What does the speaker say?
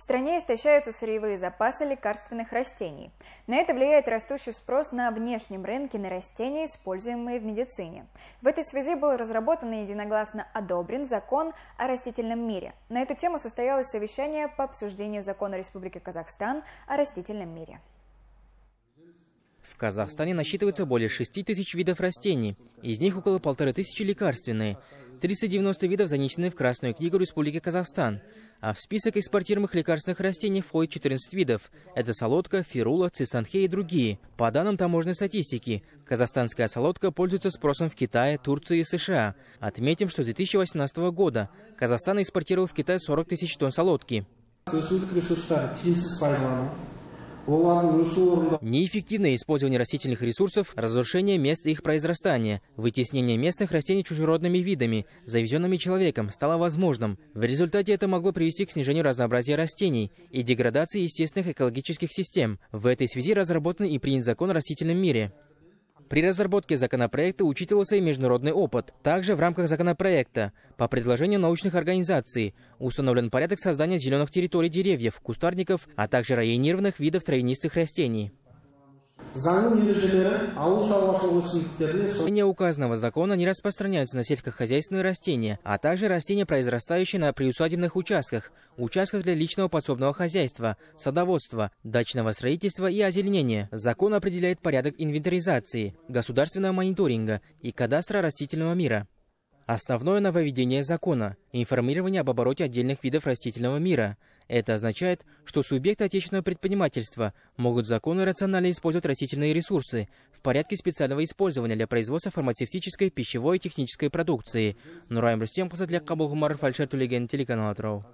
В стране истощаются сырьевые запасы лекарственных растений. На это влияет растущий спрос на внешнем рынке на растения, используемые в медицине. В этой связи был разработан и единогласно одобрен закон о растительном мире. На эту тему состоялось совещание по обсуждению закона Республики Казахстан о растительном мире. Казахстане насчитывается более 6 тысяч видов растений, из них около полторы тысячи лекарственные. 390 видов занесены в Красную книгу Республики Казахстан, а в список экспортируемых лекарственных растений входит 14 видов. Это солодка, фирула, цистанхе и другие. По данным таможенной статистики, казахстанская солодка пользуется спросом в Китае, Турции и США. Отметим, что с 2018 года Казахстан экспортировал в Китай 40 тысяч тонн солодки. Неэффективное использование растительных ресурсов, разрушение мест их произрастания, вытеснение местных растений чужеродными видами, завезенными человеком, стало возможным. В результате это могло привести к снижению разнообразия растений и деградации естественных экологических систем. В этой связи разработан и принят закон о растительном мире. При разработке законопроекта учитывался и международный опыт. Также в рамках законопроекта по предложению научных организаций установлен порядок создания зеленых территорий деревьев, кустарников, а также районированных видов травянистых растений заңның ережелері ауыл шаруашылығы өсімдіктеріне Соня указанного закона не распространяются на сельскохозяйственные растения, а также растения, произрастающие на приусадебных участках, участках для личного подсобного хозяйства, садоводства, дачного строительства и озеленения. Закон определяет порядок инвентаризации, государственного мониторинга и кадастра растительного мира. Основное нововведение закона – информирование об обороте отдельных видов растительного мира. Это означает, что субъекты отечественного предпринимательства могут законно и рационально использовать растительные ресурсы в порядке специального использования для производства фармацевтической, пищевой и технической продукции. Нурайм Рустем, Касатляк Кабулхумар, Фальшер Тулеген, телеканал Атроу.